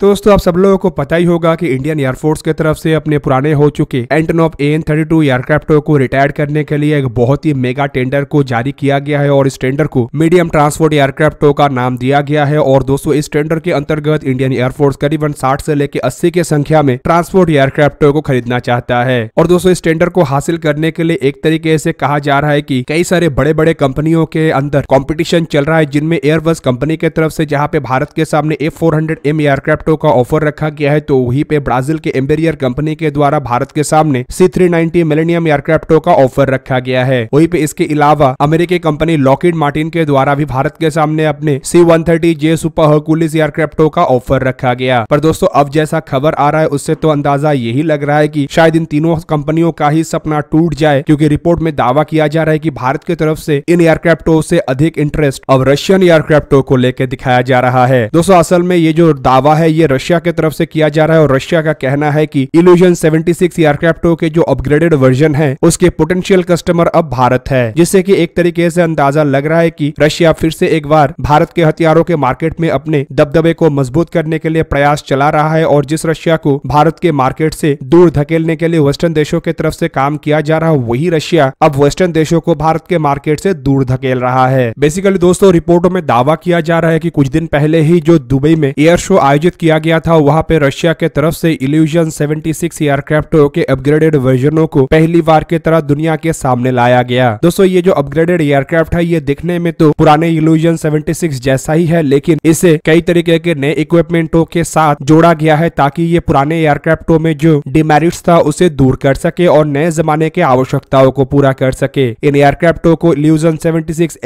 तो दोस्तों आप सब लोगों को पता ही होगा कि इंडियन एयरफोर्स की तरफ से अपने पुराने हो चुके Antonov AN thirty two एयरक्राफ्टों को रिटायर करने के लिए एक बहुत ही मेगा टेंडर को जारी किया गया है और इस टेंडर को मीडियम ट्रांसपोर्ट एयरक्राफ्टों का नाम दिया गया है और दोस्तों इस टेंडर के अंतर्गत इंडियन एयरफोर्स करीबन साठ से लेकर अस्सी के संख्या में ट्रांसपोर्ट एयरक्राफ्टों को खरीदना चाहता है और दोस्तों इस टेंडर को हासिल करने के लिए एक तरीके से कहा जा रहा है की कई सारे बड़े बड़े कंपनियों के अंदर कॉम्पिटिशन चल रहा है जिनमें एयरबस कंपनी के तरफ से जहाँ पे भारत के सामने F four hundred M aircraft auto का ऑफर रखा गया है तो वहीं पे ब्राजील के एम्बेरियर कंपनी के द्वारा भारत के सामने सी थ्री नाइनटी मिलेनियम एयरक्राफ्टो का ऑफर रखा गया है वहीं पे इसके अलावा अमेरिकी कंपनी लॉकिड मार्टिन के द्वारा भी भारत के सामने अपने C one thirty J super Hercules एयरक्राफ्टो का ऑफर रखा गया पर दोस्तों अब जैसा खबर आ रहा है उससे तो अंदाजा यही लग रहा है की शायद इन तीनों कंपनियों का ही सपना टूट जाए क्यूँकी रिपोर्ट में दावा किया जा रहा है की भारत की तरफ से इन एयरक्राफ्टो से अधिक इंटरेस्ट अब रशियन एयरक्राफ्टो को लेकर दिखाया जा रहा है दोस्तों असल में ये जो दावा है ये रशिया के तरफ से किया जा रहा है और रशिया का कहना है कि इल्यूजन 76 एयरक्राफ्टों के जो अपग्रेडेड वर्जन है उसके पोटेंशियल कस्टमर अब भारत है जिससे की एक तरीके से अंदाजा लग रहा है की रशिया फिर से एक बार भारत के हथियारों के मार्केट में अपने दबदबे को मजबूत करने के लिए प्रयास चला रहा है और जिस रशिया को भारत के मार्केट से दूर धकेलने के लिए वेस्टर्न देशों के तरफ से काम किया जा रहा है वही रशिया अब वेस्टर्न देशों को भारत के मार्केट से दूर धकेल रहा है बेसिकली दोस्तों रिपोर्टों में दावा किया जा रहा है की कुछ दिन पहले ही जो दुबई में एयर शो आयोजित किया किया गया था वहां पे रशिया के तरफ से इल्यूजन 76 सिक्स एयरक्राफ्ट के अपग्रेडेड वर्जनों को पहली बार के तरह दुनिया के सामने लाया गया दोस्तों ये जो अपग्रेडेड एयरक्राफ्ट है ये दिखने में तो पुराने इल्यूजन 76 जैसा ही है लेकिन इसे कई तरीके के नए इक्विपमेंटों के साथ जोड़ा गया है ताकि ये पुराने एयरक्राफ्टो में जो डिमेरिट्स था उसे दूर कर सके और नए जमाने के आवश्यकताओं को पूरा कर सके इन एयरक्राफ्टो को इल्यूजन सेवेंटी सिक्स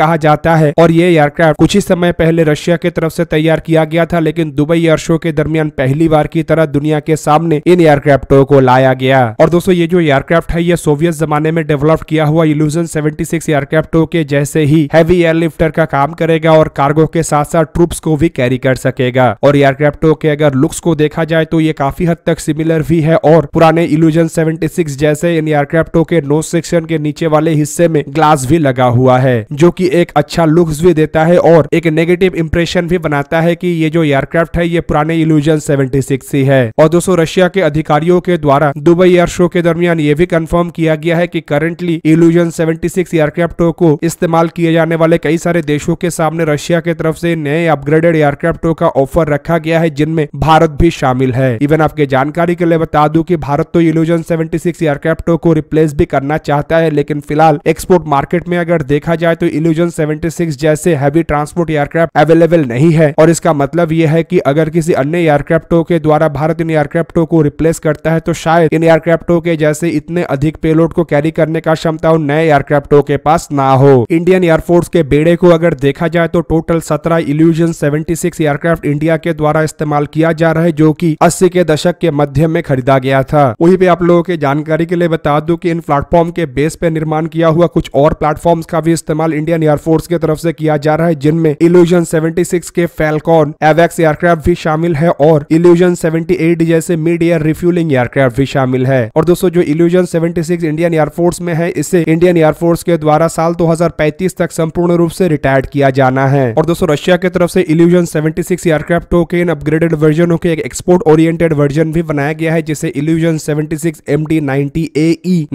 कहा जाता है और ये एयरक्राफ्ट कुछ ही समय पहले रशिया के तरफ से तैयार किया गया था लेकिन लेकिन दुबई एयर शो के दरमियान पहली बार की तरह दुनिया के सामने इन एयरक्राफ्टों को लाया गया और दोस्तों ये जो एयरक्राफ्ट है ये सोवियत जमाने में डेवलप किया हुआ इल्यूजन 76 एयरक्राफ्टों के जैसे ही हैवी एयरलिफ्टर का काम करेगा और कार्गो के साथ साथ ट्रूप्स को भी कैरी कर सकेगा और एयरक्राफ्टों के अगर लुक्स को देखा जाए तो ये काफी हद तक सिमिलर भी है और पुराने इल्यूजन सेवेंटी जैसे इन एयरक्राफ्टों के नोज सेक्शन के नीचे वाले हिस्से में ग्लास भी लगा हुआ है जो की एक अच्छा लुक्स भी देता है और एक नेगेटिव इम्प्रेशन भी बनाता है की ये जो एयर एयरक्राफ्ट है ये पुराने इल्यूजन 76 से है और दोस्तों रशिया के अधिकारियों के द्वारा दुबई एयर शो के दरमियान ये भी कंफर्म किया गया है की करेंटली इल्यूजन 76 एयरक्राफ्टों को इस्तेमाल किए जाने वाले कई सारे देशों के सामने रशिया के तरफ से नए अपग्रेडेड एयरक्राफ्टों का ऑफर रखा गया है जिनमें भारत भी शामिल है इवन आपके जानकारी के लिए बता दूं कि भारत तो इल्यूजन 76 एयरक्राफ्टों को रिप्लेस भी करना चाहता है लेकिन फिलहाल एक्सपोर्ट मार्केट में अगर देखा जाए तो इल्यूजन 76 जैसे हैवी ट्रांसपोर्ट एयरक्राफ्ट अवेलेबल नहीं है और इसका मतलब ये यह है कि अगर किसी अन्य एयरक्राफ्टों के द्वारा भारत इन एयरक्राफ्टों को रिप्लेस करता है तो शायद इन एयरक्राफ्टों के जैसे इतने अधिक पेलोड को कैरी करने का क्षमता नए एयरक्राफ्टों के पास ना हो इंडियन एयरफोर्स के बेड़े को अगर देखा जाए तो टोटल सत्रह इल्यूजन सेवेंटी एयरक्राफ्ट इंडिया के द्वारा इस्तेमाल किया जा रहा है जो की अस्सी के दशक के मध्य में खरीदा गया था वही पे आप लोगों के जानकारी के लिए बता दू की इन प्लेटफॉर्म के बेस पे निर्माण किया हुआ कुछ और प्लेटफॉर्म का भी इस्तेमाल इंडियन एयरफोर्स की तरफ से किया जा रहा है जिनमें इल्यूजन सेवेंटी के फैलकॉन एवेक्स एस एयरक्राफ्ट भी शामिल है और इल्यूजन 78 जैसे मिड एयर रिफ्यूलिंग एयरक्राफ्ट भी शामिल है और दोस्तों जो इल्यूजन 76 इंडियन एयरफोर्स में है इसे इंडियन एयरफोर्स के द्वारा साल 2035 तक संपूर्ण रूप से रिटायर्ड किया जाना है और दोस्तों रशिया की तरफ से इल्यूजन 76 एयरक्राफ्ट इन अपग्रेडेड वर्जनों के एक एक्सपोर्ट ओरिएटेड वर्जन भी बनाया गया है जिसे इल्यूजन सेवेंटी सिक्स एम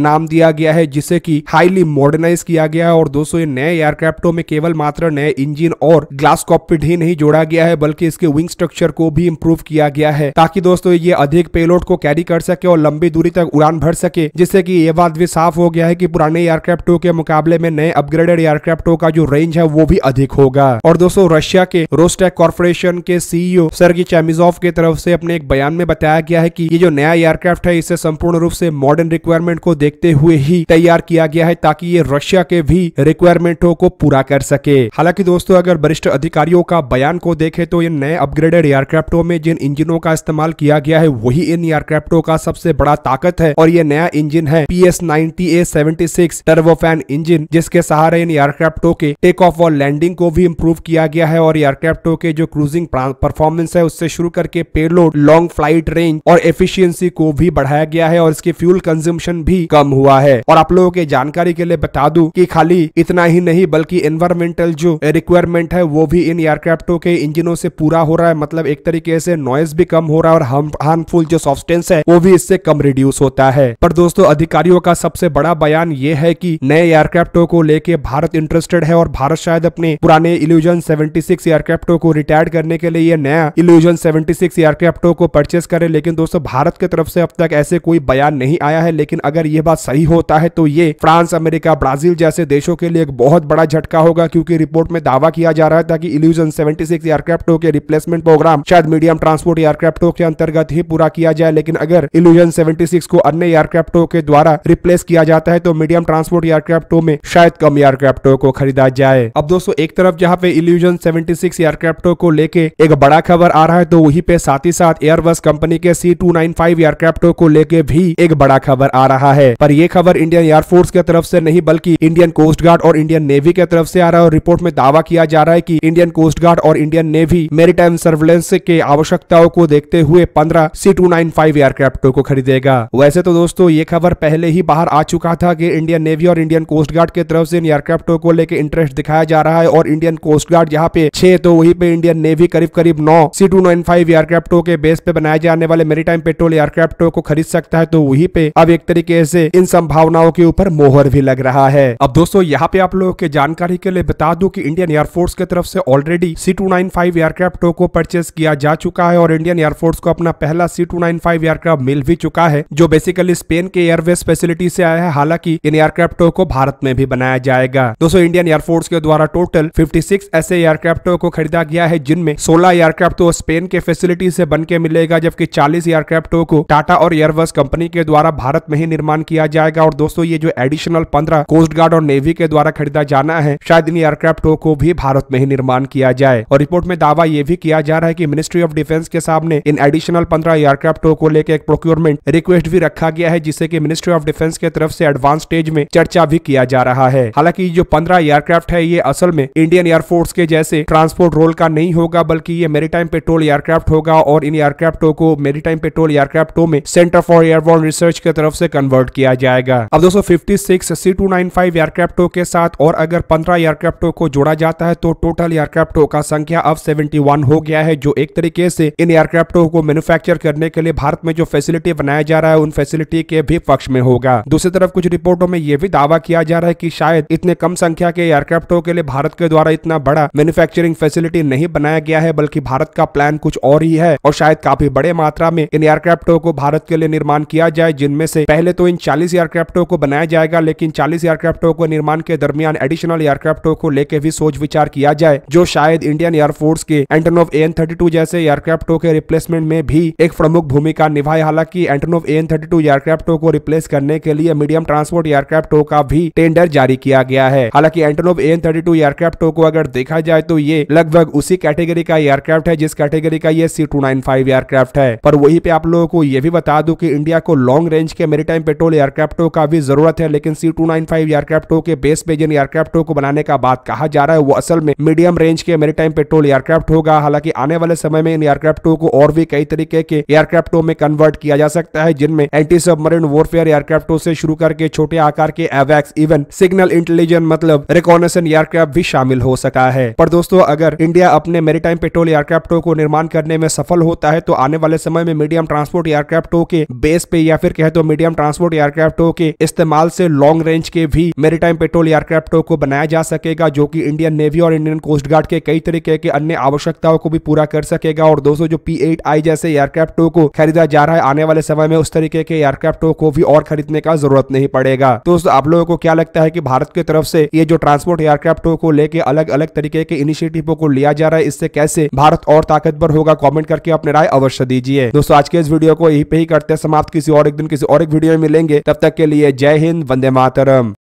नाम दिया गया है जिसे की हाईली मॉडर्नाइज किया गया है और दोस्तों नए एयरक्राफ्टों में केवल मात्र नए इंजिन और ग्लास कॉपिट ही नहीं जोड़ा गया है बल्कि इसके विंग स्ट्रक्चर को भी इम्प्रूव किया गया है ताकि दोस्तों ये अधिक पेलोड को कैरी कर सके और लंबी दूरी तक उड़ान भर सके जिससे की ये बात भी साफ हो गया है की पुराने एयरक्राफ्टों के मुकाबले में नए अपग्रेडेड एयरक्राफ्टों का जो रेंज है वो भी अधिक होगा और दोस्तों रशिया के रोस्टेक कॉर्पोरेशन के सीईओ सर्गी चैमिजोव की तरफ से अपने एक बयान में बताया गया है कि ये जो नया एयरक्राफ्ट है इसे संपूर्ण रूप से मॉडर्न रिक्वायरमेंट को देखते हुए ही तैयार किया गया है ताकि ये रशिया के भी रिक्वायरमेंटों को पूरा कर सके हालांकि दोस्तों अगर वरिष्ठ अधिकारियों का बयान को देखे तो ये नए अपग्रेडेड एयरक्राफ्टों में जिन इंजनों का इस्तेमाल किया गया है वही इन एयरक्राफ्टों का सबसे बड़ा ताकत है और ये नया इंजन है P S ninety A seventy six turbofan engine जिसके सहारे इन एयरक्राफ्टों के टेक ऑफ और लैंडिंग को भी इम्प्रूव किया गया है और एयरक्राफ्टों के जो क्रूजिंग परफॉर्मेंस है उससे शुरू करके पेलोड लॉन्ग फ्लाइट रेंज और एफिशियंसी को भी बढ़ाया गया है और इसके फ्यूल कंज्यूम्शन भी कम हुआ है और आप लोगों के जानकारी के लिए बता दू की खाली इतना ही नहीं बल्कि एनवायरमेंटल जो रिक्वायरमेंट है वो भी इन एयरक्राफ्टों के इंजिनों से पूरा हो हो रहा है मतलब एक तरीके से नॉइज भी कम हो रहा है और हार्मफुल जो सॉफ्टेंस है वो भी इससे कम रिड्यूस होता है पर दोस्तों अधिकारियों का सबसे बड़ा बयान ये है कि नए एयरक्राफ्टों को लेके भारत इंटरेस्टेड है और भारत शायद अपने पुराने इल्यूजन 76 एयरक्राफ्टों को रिटायर्ड करने के लिए नया इल्यूजन 76 एयरक्राफ्टों को परचेस करे लेकिन दोस्तों भारत की तरफ से अब तक ऐसे कोई बयान नहीं आया है लेकिन अगर ये बात सही होता है तो ये फ्रांस अमेरिका ब्राजील जैसे देशों के लिए एक बहुत बड़ा झटका होगा क्योंकि रिपोर्ट में दावा किया जा रहा था कि इल्यूजन सेवेंटी एयरक्राफ्टों के रिप्लेस इन्वेस्टमेंट प्रोग्राम शायद मीडियम ट्रांसपोर्ट एयरक्राफ्टों के अंतर्गत ही पूरा किया जाए लेकिन अगर इल्यूजन 76 को अन्य एयरक्राफ्टों के द्वारा रिप्लेस किया जाता है तो मीडियम ट्रांसपोर्ट एयरक्राफ्टो में शायद कम एयरक्राफ्टों को खरीदा जाए अब दोस्तों एक तरफ जहाँ पे इल्यूजन सेवेंटी एयरक्राफ्टों को लेके एक बड़ा खबर आ रहा है तो वहीं पे साथ ही साथ एयरबस कंपनी के सी टू नाइन फाइव एयरक्राफ्टों को लेके भी एक बड़ा खबर आ रहा है पर यह खबर इंडियन एयरफोर्स की तरफ से नहीं बल्कि इंडियन कोस्ट गार्ड और इंडियन नेवी की तरफ से आ रहा है और रिपोर्ट में दावा किया जा रहा है की इंडियन कोस्ट गार्ड और इंडियन नेवी मेरी मिशन सर्वेलेंस के आवश्यकताओं को देखते हुए पंद्रह C two nine five aircraft को खरीदेगा वैसे तो दोस्तों ये खबर पहले ही बाहर आ चुका था कि इंडियन नेवी और इंडियन कोस्ट गार्ड के तरफ से इन एयरक्राफ्टों को लेकर इंटरेस्ट दिखाया जा रहा है और इंडियन कोस्ट गार्ड यहाँ पे छह तो वहीं पे इंडियन नेवी करीब करीब नौ सी टू नाइन फाइव एयरक्राफ्टों के बेस पे बनाए जाने वाले टाइम पेट्रोल एयरक्राफ्टों को खरीद सकता है तो वही पे अब एक तरीके से इन संभावनाओं के ऊपर मोहर भी लग रहा है अब दोस्तों यहाँ पे आप लोगों के जानकारी के लिए बता दू की इंडियन एयरफोर्स की तरफ से already C two nine five एयरक्राफ्टों को को परचेस किया जा चुका है और इंडियन एयरफोर्स को अपना पहला C two nine five aircraft मिल भी चुका है जो बेसिकली स्पेन के एयरवेज फैसिलिटी से आया है हालांकि इन एयरक्राफ्टों को भारत में भी बनाया जाएगा दोस्तों इंडियन एयरफोर्स के द्वारा टोटल फिफ्टी सिक्स ऐसे एयरक्राफ्टों को खरीदा गया है जिनमें सोलह एयरक्राफ्ट तो स्पेन के फैसिलिटी से बन के मिलेगा जबकि चालीस एयरक्राफ्टों को टाटा और एयरवेज कंपनी के द्वारा भारत में ही निर्माण किया जाएगा और दोस्तों ये जो एडिशनल पंद्रह कोस्ट गार्ड और नेवी के द्वारा खरीदा जाना है शायद इन एयरक्राफ्टों को भी भारत में ही निर्माण किया जाए और रिपोर्ट में दावा यह भी किया जा रहा है कि मिनिस्ट्री ऑफ डिफेंस के सामने इन एडिशनल पंद्रह एयरक्राफ्टों को लेकर एक प्रोक्योरमेंट रिक्वेस्ट भी रखा गया है जिसे की मिनिस्ट्री ऑफ डिफेंस के तरफ से एडवांस स्टेज में चर्चा भी किया जा रहा है हालांकि जो पंद्रह एयरक्राफ्ट है ये असल में इंडियन एयरफोर्स के जैसे ट्रांसपोर्ट रोल का नहीं होगा बल्कि ये टाइम पेट्रोल एयरक्राफ्ट होगा और इन एयरक्राफ्टों को मेरीटाइम पेट्रोल एयरक्राफ्टों में सेंटर फॉर एयरबोर्न रिसर्च की तरफ से कन्वर्ट किया जाएगा अब दोस्तों fifty six C two nine five एयरक्राफ्टों के साथ और अगर पंद्रह एयरक्राफ्टों को जोड़ा जाता है तो टोटल एयरक्राफ्टों का संख्या अब सेवेंटी वन हो गया है जो एक तरीके से इन एयरक्राफ्टों को मैन्युफैक्चर करने के लिए भारत में जो फैसिलिटी बनाया जा रहा है उन फैसिलिटी के भी पक्ष में होगा दूसरी तरफ कुछ रिपोर्टों में यह भी दावा किया जा रहा है की शायद इतने कम संख्या के एयरक्राफ्टों के लिए भारत के द्वारा इतना बड़ा मैन्युफैक्चरिंग फैसिलिटी नहीं बनाया गया है बल्कि भारत का प्लान कुछ और ही है और शायद काफी बड़े मात्रा में इन एयरक्राफ्टों को भारत के लिए निर्माण किया जाए जिनमें से पहले तो इन चालीस एयरक्राफ्टों को बनाया जाएगा लेकिन चालीस एयरक्राफ्टों को निर्माण के दरमियान एडिशनल एयरक्राफ्टों को लेकर भी सोच विचार किया जाए जो शायद इंडियन एयरफोर्स के एंटनो एंटोनोव एन थर्टी जैसे एयरक्राफ्टों के रिप्लेसमेंट में भी एक प्रमुख भूमिका निभाई हालांकि एंटोनोव एन थर्टी एयरक्राफ्टों को रिप्लेस करने के लिए मीडियम ट्रांसपोर्ट एयरक्राफ्टों का भी टेंडर जारी किया गया है हालांकि एंटोनोव एन थर्टी एयरक्राफ्टों को अगर देखा जाए तो ये लगभग उसी कैटेगरी का एयरक्राफ्ट है जिस कैटेगरी का ये C two nine five aircraft है पर वही पे आप लोगों को ये भी बता दू की इंडिया को लॉन्ग रेंज के मेरी टाइम पेट्रोल एयरक्राफ्टों का भी जरूरत है लेकिन सी टू नाइन फाइव एयरक्राफ्टों के बेस पे जिन एयरक्राफ्टों को बनाने का बात कहा जा रहा है वो असल में मीडियम रेंज के मेरी टाइम पेट्रोल एयरक्राफ्ट होगा हालांकि आने वाले समय में इन एयरक्राफ्ट को और भी कई तरीके के एयरक्राफ्टों में कन्वर्ट किया जा सकता है जिनमें एंटी सबमरीन वॉरफेयर एयरक्राफ्टों से शुरू करके छोटे आकार के एवैक्स इवन सिग्नल इंटेलिजेंट मतलब रिकॉनेसन एयरक्राफ्ट भी शामिल हो सका है पर दोस्तों अगर इंडिया अपने मेरीटाइम पेट्रोल एयरक्राफ्टों को निर्माण करने में सफल होता है तो आने वाले समय में मीडियम ट्रांसपोर्ट एयरक्राफ्टों के बेस पे या फिर कहे तो मीडियम ट्रांसपोर्ट एयरक्राफ्टों के इस्तेमाल से लॉन्ग रेंज के भी मेरीटाइम पेट्रोल एयरक्राफ्टों को बनाया जा सकेगा जो की इंडियन नेवी और इंडियन कोस्ट गार्ड के कई तरीके के अन्य आवश्यकताओं को भी पूरा कर सकेगा और दोस्तों जो पी एट आई जैसे एयरक्राफ्टों को खरीदा जा रहा है आने वाले समय में उस तरीके के एयरक्राफ्टों को भी और खरीदने का जरूरत नहीं पड़ेगा दोस्तों आप लोगों को क्या लगता है की भारत की तरफ से ये जो ट्रांसपोर्ट एयरक्राफ्टों को लेकर अलग अलग तरीके के इनिशियेटिव को लिया जा रहा है इससे कैसे भारत और ताकतवर होगा कॉमेंट करके अपने राय अवश्य दीजिए दोस्तों आज के इस वीडियो को यही पे ही करते हैं समाप्त किसी और एक दिन किसी और एक वीडियो में मिलेंगे तब तक के लिए जय हिंद वंदे मातरम